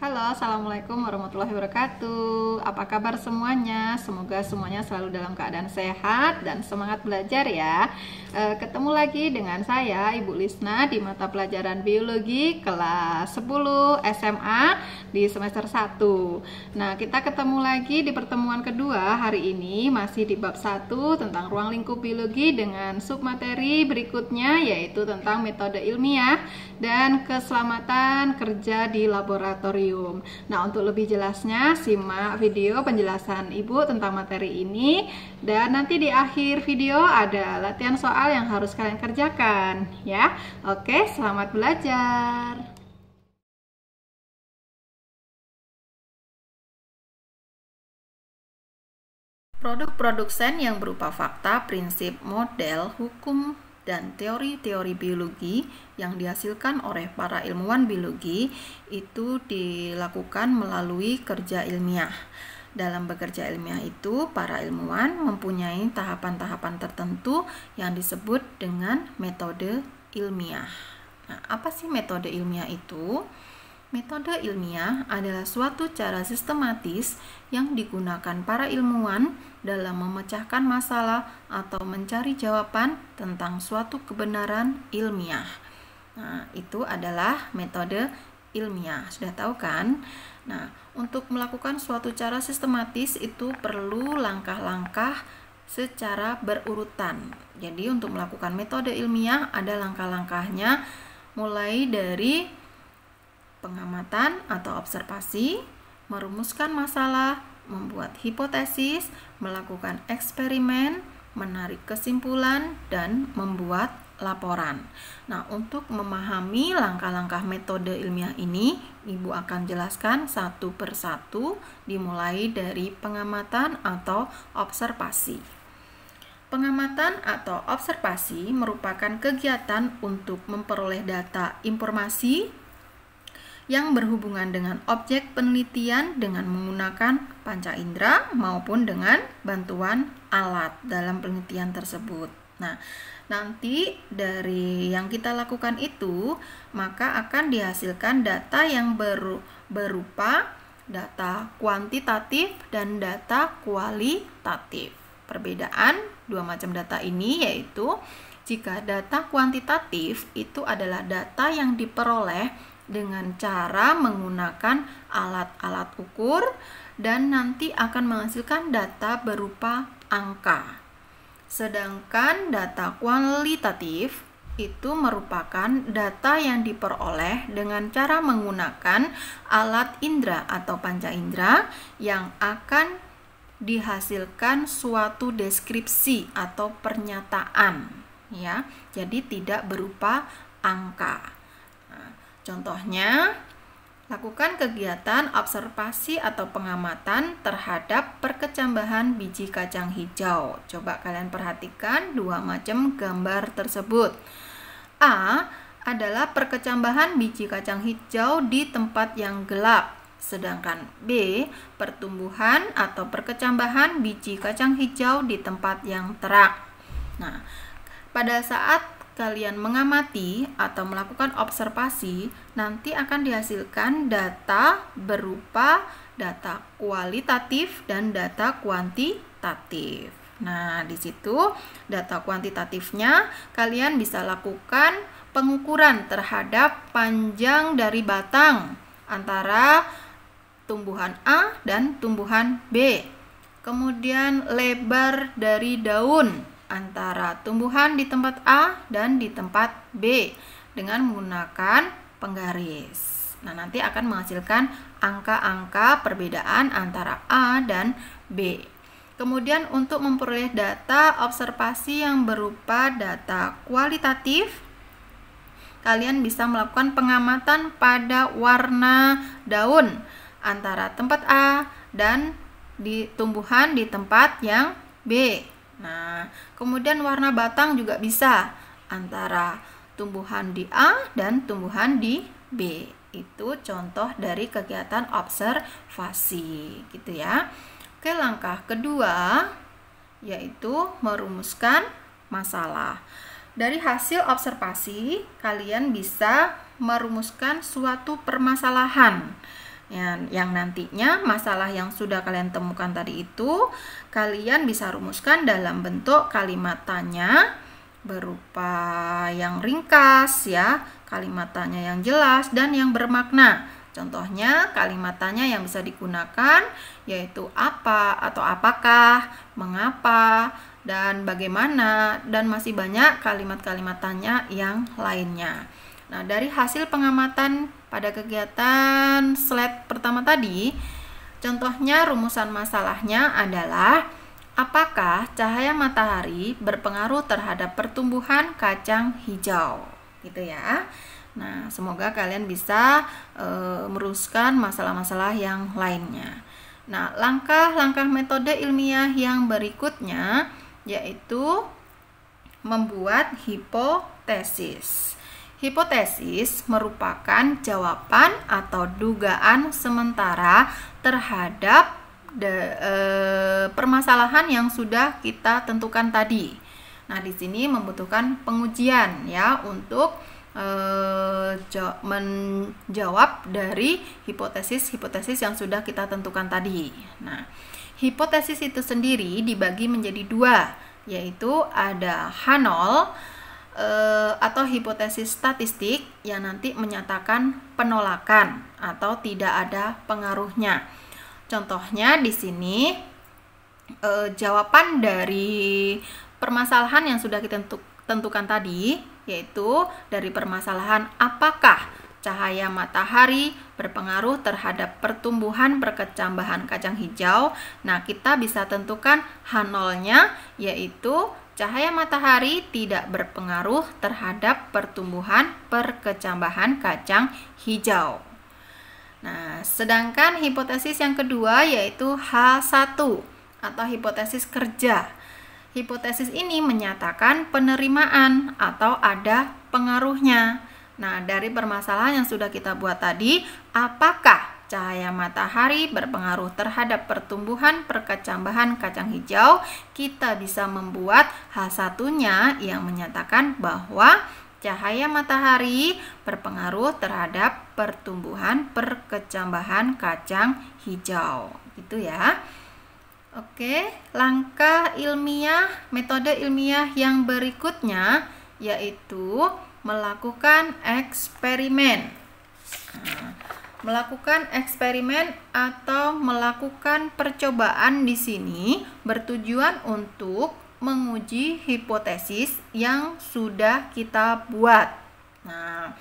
Halo, assalamualaikum warahmatullahi wabarakatuh. Apa kabar semuanya? Semoga semuanya selalu dalam keadaan sehat dan semangat belajar ya. E, ketemu lagi dengan saya, Ibu Lisna, di mata pelajaran biologi kelas 10 SMA di semester 1. Nah, kita ketemu lagi di pertemuan kedua hari ini, masih di bab 1 tentang ruang lingkup biologi dengan submateri berikutnya, yaitu tentang metode ilmiah dan keselamatan kerja di laboratorium. Nah, untuk lebih jelasnya simak video penjelasan Ibu tentang materi ini dan nanti di akhir video ada latihan soal yang harus kalian kerjakan ya. Oke, selamat belajar. Produk produk sen yang berupa fakta, prinsip, model, hukum, dan teori-teori biologi yang dihasilkan oleh para ilmuwan biologi itu dilakukan melalui kerja ilmiah. Dalam bekerja ilmiah itu, para ilmuwan mempunyai tahapan-tahapan tertentu yang disebut dengan metode ilmiah. Nah, apa sih metode ilmiah itu? Metode ilmiah adalah suatu cara sistematis yang digunakan para ilmuwan dalam memecahkan masalah atau mencari jawaban tentang suatu kebenaran ilmiah. Nah, itu adalah metode ilmiah. Sudah tahu kan? Nah, untuk melakukan suatu cara sistematis itu perlu langkah-langkah secara berurutan. Jadi, untuk melakukan metode ilmiah ada langkah-langkahnya mulai dari pengamatan atau observasi, merumuskan masalah, membuat hipotesis, melakukan eksperimen, menarik kesimpulan, dan membuat laporan. Nah, untuk memahami langkah-langkah metode ilmiah ini, Ibu akan jelaskan satu persatu, dimulai dari pengamatan atau observasi. Pengamatan atau observasi merupakan kegiatan untuk memperoleh data informasi yang berhubungan dengan objek penelitian dengan menggunakan panca indera maupun dengan bantuan alat dalam penelitian tersebut. Nah, nanti dari yang kita lakukan itu, maka akan dihasilkan data yang berupa data kuantitatif dan data kualitatif. Perbedaan dua macam data ini yaitu jika data kuantitatif itu adalah data yang diperoleh dengan cara menggunakan alat-alat ukur dan nanti akan menghasilkan data berupa angka. Sedangkan data kualitatif itu merupakan data yang diperoleh dengan cara menggunakan alat indera atau panca indera yang akan dihasilkan suatu deskripsi atau pernyataan ya. Jadi tidak berupa angka. Contohnya, lakukan kegiatan observasi atau pengamatan terhadap perkecambahan biji kacang hijau. Coba kalian perhatikan dua macam gambar tersebut. A adalah perkecambahan biji kacang hijau di tempat yang gelap. Sedangkan B, pertumbuhan atau perkecambahan biji kacang hijau di tempat yang terang. Nah, pada saat kalian mengamati atau melakukan observasi, nanti akan dihasilkan data berupa data kualitatif dan data kuantitatif. Nah, di situ data kuantitatifnya kalian bisa lakukan pengukuran terhadap panjang dari batang antara tumbuhan A dan tumbuhan B. Kemudian lebar dari daun antara tumbuhan di tempat A dan di tempat B dengan menggunakan penggaris. Nah, nanti akan menghasilkan angka-angka perbedaan antara A dan B. Kemudian untuk memperoleh data observasi yang berupa data kualitatif, kalian bisa melakukan pengamatan pada warna daun antara tempat A dan di tumbuhan di tempat yang B. Nah, Kemudian warna batang juga bisa antara tumbuhan di A dan tumbuhan di B. Itu contoh dari kegiatan observasi gitu ya. Oke, langkah kedua yaitu merumuskan masalah. Dari hasil observasi, kalian bisa merumuskan suatu permasalahan yang, yang nantinya masalah yang sudah kalian temukan tadi itu kalian bisa rumuskan dalam bentuk kalimat tanya berupa yang ringkas ya kalimat tanya yang jelas dan yang bermakna contohnya kalimat tanya yang bisa digunakan yaitu apa atau apakah mengapa dan bagaimana dan masih banyak kalimat-kalimat tanya yang lainnya nah dari hasil pengamatan pada kegiatan slide pertama tadi, contohnya rumusan masalahnya adalah apakah cahaya matahari berpengaruh terhadap pertumbuhan kacang hijau? Gitu ya. Nah, semoga kalian bisa e, eh, meruskan masalah-masalah yang lainnya. Nah, langkah-langkah metode ilmiah yang berikutnya yaitu membuat hipotesis. Hipotesis merupakan jawaban atau dugaan sementara terhadap de, e, permasalahan yang sudah kita tentukan tadi. Nah, di sini membutuhkan pengujian ya untuk e, menjawab dari hipotesis-hipotesis yang sudah kita tentukan tadi. Nah, hipotesis itu sendiri dibagi menjadi dua, yaitu ada H0 Eh, atau hipotesis statistik yang nanti menyatakan penolakan atau tidak ada pengaruhnya. Contohnya di sini e, jawaban dari permasalahan yang sudah kita tentukan tadi yaitu dari permasalahan apakah cahaya matahari berpengaruh terhadap pertumbuhan perkecambahan kacang hijau. Nah, kita bisa tentukan H0-nya yaitu Cahaya matahari tidak berpengaruh terhadap pertumbuhan perkecambahan kacang hijau. Nah, sedangkan hipotesis yang kedua yaitu H1 atau hipotesis kerja. Hipotesis ini menyatakan penerimaan atau ada pengaruhnya. Nah, dari permasalahan yang sudah kita buat tadi, apakah cahaya matahari berpengaruh terhadap pertumbuhan perkecambahan kacang hijau, kita bisa membuat hal satunya yang menyatakan bahwa cahaya matahari berpengaruh terhadap pertumbuhan perkecambahan kacang hijau. Gitu ya. Oke, langkah ilmiah, metode ilmiah yang berikutnya yaitu melakukan eksperimen. Melakukan eksperimen atau melakukan percobaan di sini bertujuan untuk menguji hipotesis yang sudah kita buat. Nah,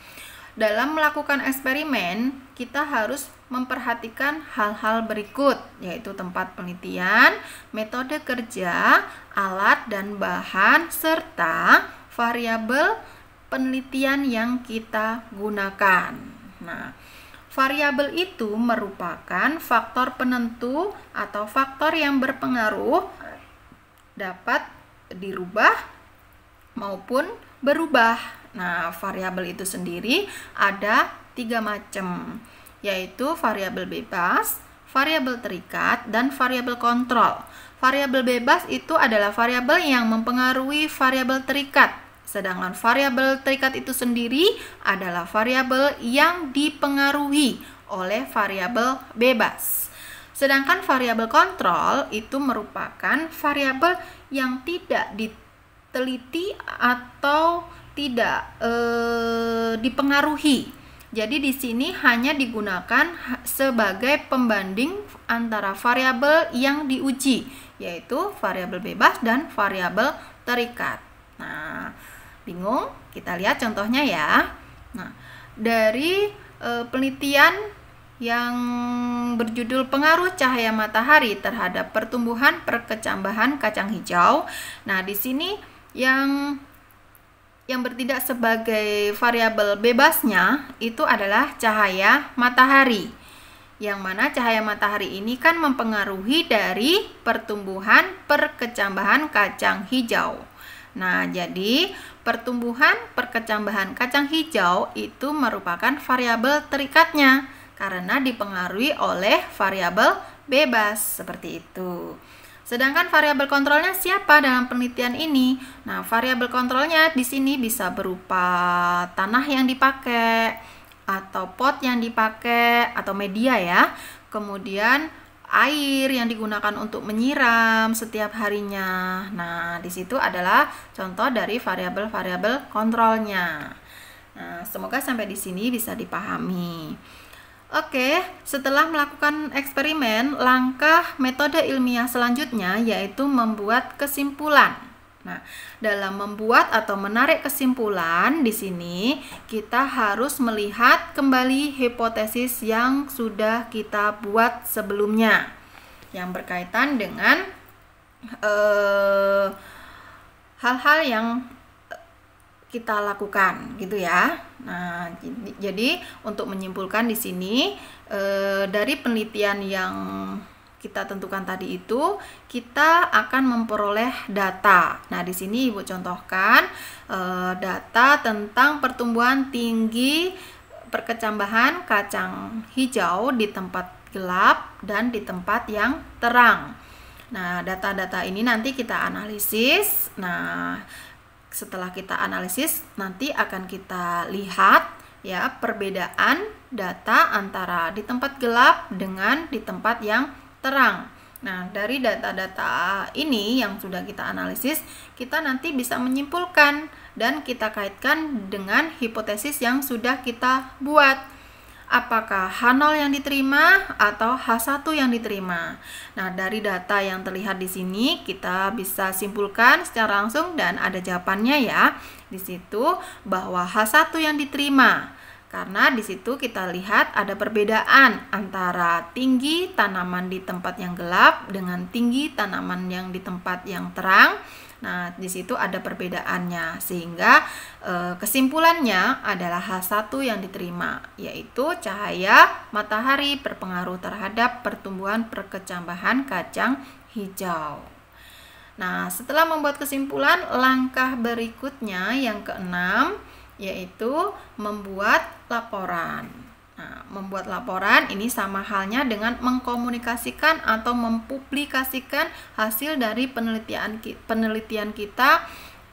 dalam melakukan eksperimen, kita harus memperhatikan hal-hal berikut, yaitu tempat penelitian, metode kerja, alat dan bahan, serta variabel penelitian yang kita gunakan. Nah, Variabel itu merupakan faktor penentu atau faktor yang berpengaruh dapat dirubah maupun berubah. Nah, variabel itu sendiri ada tiga macam, yaitu variabel bebas, variabel terikat, dan variabel kontrol. Variabel bebas itu adalah variabel yang mempengaruhi variabel terikat Sedangkan variabel terikat itu sendiri adalah variabel yang dipengaruhi oleh variabel bebas. Sedangkan variabel kontrol itu merupakan variabel yang tidak diteliti atau tidak e, dipengaruhi. Jadi di sini hanya digunakan sebagai pembanding antara variabel yang diuji, yaitu variabel bebas dan variabel terikat. Nah, Bingung? Kita lihat contohnya ya. Nah, dari e, penelitian yang berjudul pengaruh cahaya matahari terhadap pertumbuhan perkecambahan kacang hijau. Nah, di sini yang yang bertindak sebagai variabel bebasnya itu adalah cahaya matahari. Yang mana cahaya matahari ini kan mempengaruhi dari pertumbuhan perkecambahan kacang hijau. Nah, jadi pertumbuhan perkecambahan kacang hijau itu merupakan variabel terikatnya karena dipengaruhi oleh variabel bebas seperti itu. Sedangkan variabel kontrolnya siapa dalam penelitian ini? Nah, variabel kontrolnya di sini bisa berupa tanah yang dipakai atau pot yang dipakai atau media ya. Kemudian air yang digunakan untuk menyiram setiap harinya. Nah, di situ adalah contoh dari variabel-variabel kontrolnya. Nah, semoga sampai di sini bisa dipahami. Oke, setelah melakukan eksperimen, langkah metode ilmiah selanjutnya yaitu membuat kesimpulan. Nah, dalam membuat atau menarik kesimpulan di sini kita harus melihat kembali hipotesis yang sudah kita buat sebelumnya yang berkaitan dengan eh, hal-hal eh, yang kita lakukan gitu ya. Nah, jadi, untuk menyimpulkan di sini e, dari penelitian yang kita tentukan tadi itu, kita akan memperoleh data. Nah, di sini Ibu contohkan e, data tentang pertumbuhan tinggi perkecambahan kacang hijau di tempat gelap dan di tempat yang terang. Nah, data-data ini nanti kita analisis. Nah, setelah kita analisis, nanti akan kita lihat ya perbedaan data antara di tempat gelap dengan di tempat yang terang. Nah, dari data-data ini yang sudah kita analisis, kita nanti bisa menyimpulkan dan kita kaitkan dengan hipotesis yang sudah kita buat apakah H0 yang diterima atau H1 yang diterima. Nah, dari data yang terlihat di sini kita bisa simpulkan secara langsung dan ada jawabannya ya. Di situ bahwa H1 yang diterima karena di situ kita lihat ada perbedaan antara tinggi tanaman di tempat yang gelap dengan tinggi tanaman yang di tempat yang terang. Nah, di situ ada perbedaannya sehingga e, kesimpulannya adalah H1 yang diterima yaitu cahaya matahari berpengaruh terhadap pertumbuhan perkecambahan kacang hijau. Nah, setelah membuat kesimpulan, langkah berikutnya yang keenam yaitu membuat laporan. Nah, membuat laporan ini sama halnya dengan mengkomunikasikan atau mempublikasikan hasil dari penelitian penelitian kita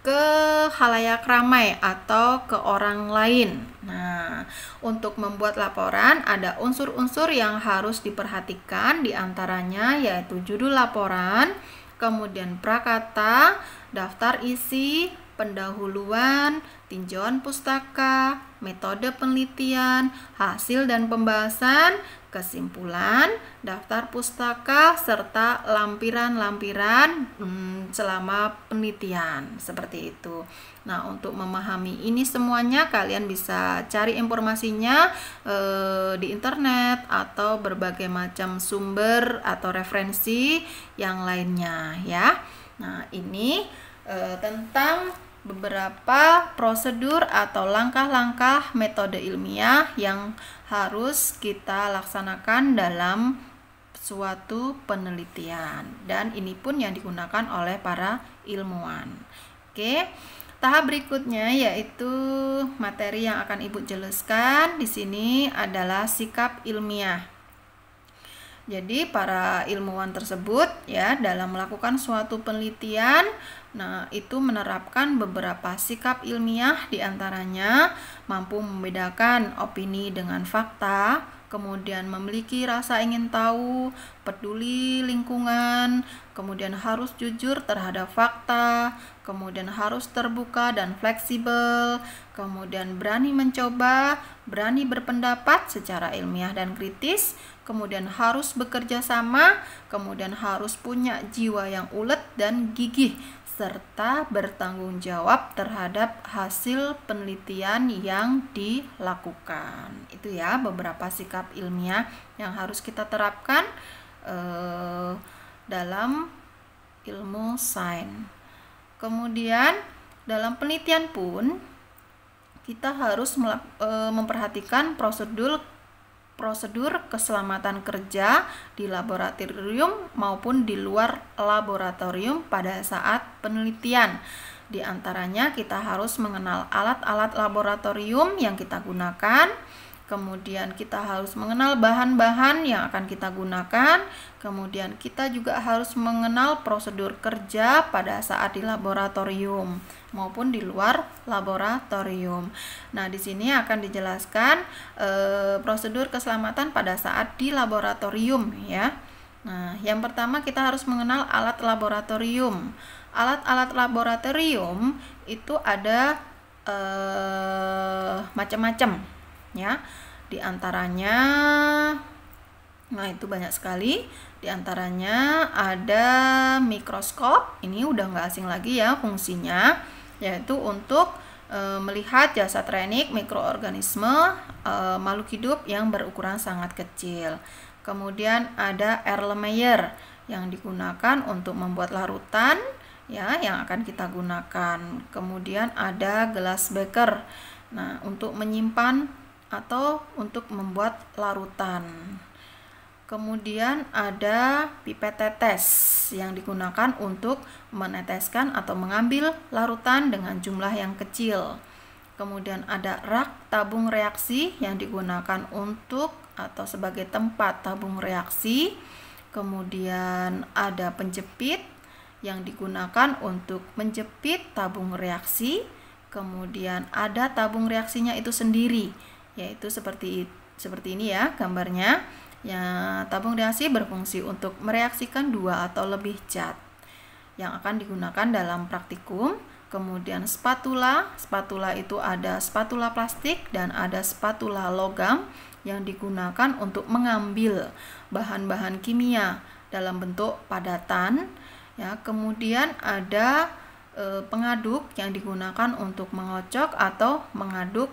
ke halayak ramai atau ke orang lain. Nah, untuk membuat laporan ada unsur-unsur yang harus diperhatikan diantaranya yaitu judul laporan, kemudian prakata, daftar isi, pendahuluan, tinjauan pustaka, metode penelitian, hasil dan pembahasan, kesimpulan, daftar pustaka, serta lampiran-lampiran hmm, selama penelitian. Seperti itu. Nah, untuk memahami ini semuanya, kalian bisa cari informasinya eh, di internet atau berbagai macam sumber atau referensi yang lainnya, ya. Nah, ini eh, tentang beberapa prosedur atau langkah-langkah metode ilmiah yang harus kita laksanakan dalam suatu penelitian dan ini pun yang digunakan oleh para ilmuwan. Oke. Tahap berikutnya yaitu materi yang akan Ibu jelaskan di sini adalah sikap ilmiah. Jadi para ilmuwan tersebut ya dalam melakukan suatu penelitian Nah, itu menerapkan beberapa sikap ilmiah diantaranya mampu membedakan opini dengan fakta, kemudian memiliki rasa ingin tahu, peduli lingkungan, kemudian harus jujur terhadap fakta, kemudian harus terbuka dan fleksibel, kemudian berani mencoba, berani berpendapat secara ilmiah dan kritis, kemudian harus bekerja sama, kemudian harus punya jiwa yang ulet dan gigih serta bertanggung jawab terhadap hasil penelitian yang dilakukan. Itu ya beberapa sikap ilmiah yang harus kita terapkan eh, dalam ilmu sains. Kemudian dalam penelitian pun kita harus eh, memperhatikan prosedur prosedur keselamatan kerja di laboratorium maupun di luar laboratorium pada saat penelitian. Di antaranya kita harus mengenal alat-alat laboratorium yang kita gunakan, kemudian kita harus mengenal bahan-bahan yang akan kita gunakan, kemudian kita juga harus mengenal prosedur kerja pada saat di laboratorium maupun di luar laboratorium. Nah, di sini akan dijelaskan e, prosedur keselamatan pada saat di laboratorium ya. Nah, yang pertama kita harus mengenal alat laboratorium. Alat-alat laboratorium itu ada e, macam-macam ya. Di antaranya Nah, itu banyak sekali. Di antaranya ada mikroskop. Ini udah nggak asing lagi ya fungsinya, yaitu untuk e, melihat jasa trenik mikroorganisme e, makhluk hidup yang berukuran sangat kecil. Kemudian ada Erlenmeyer yang digunakan untuk membuat larutan ya yang akan kita gunakan. Kemudian ada gelas beker. Nah, untuk menyimpan atau untuk membuat larutan. Kemudian ada pipet tetes yang digunakan untuk meneteskan atau mengambil larutan dengan jumlah yang kecil. Kemudian ada rak tabung reaksi yang digunakan untuk atau sebagai tempat tabung reaksi. Kemudian ada penjepit yang digunakan untuk menjepit tabung reaksi. Kemudian ada tabung reaksinya itu sendiri yaitu seperti seperti ini ya gambarnya. Ya, tabung reaksi berfungsi untuk mereaksikan dua atau lebih cat yang akan digunakan dalam praktikum. Kemudian spatula, spatula itu ada spatula plastik dan ada spatula logam yang digunakan untuk mengambil bahan-bahan kimia dalam bentuk padatan. Ya, kemudian ada e, pengaduk yang digunakan untuk mengocok atau mengaduk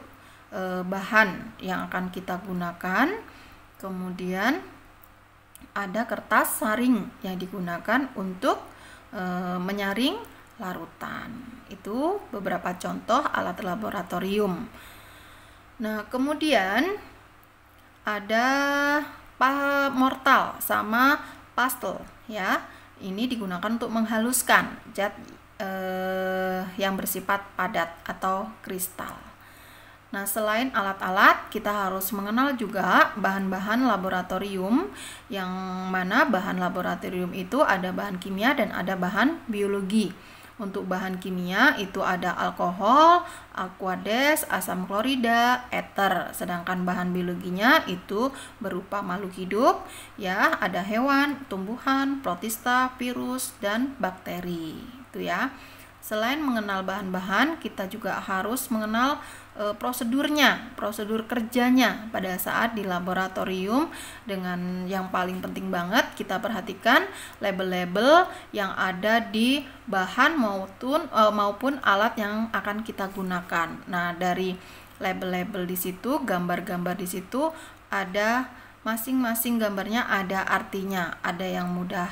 e, bahan yang akan kita gunakan. Kemudian ada kertas saring yang digunakan untuk e, menyaring larutan. Itu beberapa contoh alat laboratorium. Nah, kemudian ada mortal sama pastel ya. Ini digunakan untuk menghaluskan zat eh, yang bersifat padat atau kristal. Nah, selain alat-alat, kita harus mengenal juga bahan-bahan laboratorium yang mana bahan laboratorium itu ada bahan kimia dan ada bahan biologi. Untuk bahan kimia itu ada alkohol, aquades, asam klorida, eter. Sedangkan bahan biologinya itu berupa makhluk hidup, ya, ada hewan, tumbuhan, protista, virus, dan bakteri. Itu ya. Selain mengenal bahan-bahan, kita juga harus mengenal e, prosedurnya, prosedur kerjanya pada saat di laboratorium dengan yang paling penting banget kita perhatikan label-label yang ada di bahan maupun e, eh, maupun alat yang akan kita gunakan. Nah, dari label-label di situ, gambar-gambar di situ ada masing-masing gambarnya ada artinya, ada yang mudah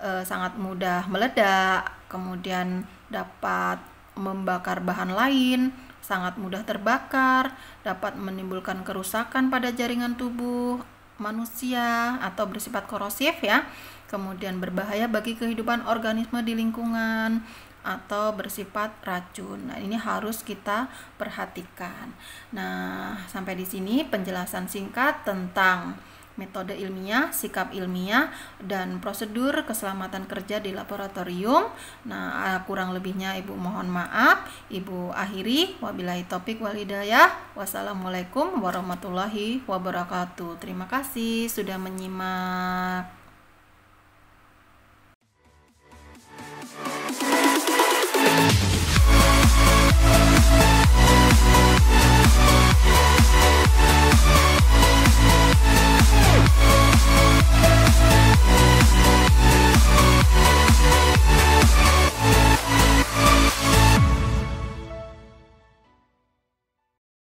e, sangat mudah meledak, kemudian dapat membakar bahan lain, sangat mudah terbakar, dapat menimbulkan kerusakan pada jaringan tubuh manusia atau bersifat korosif ya. Kemudian berbahaya bagi kehidupan organisme di lingkungan atau bersifat racun. Nah, ini harus kita perhatikan. Nah, sampai di sini penjelasan singkat tentang metode ilmiah, sikap ilmiah, dan prosedur keselamatan kerja di laboratorium. Nah, eh, kurang lebihnya Ibu mohon maaf. Ibu akhiri. Wabillahi topik walidayah. Wassalamualaikum warahmatullahi wabarakatuh. Terima kasih sudah menyimak. Música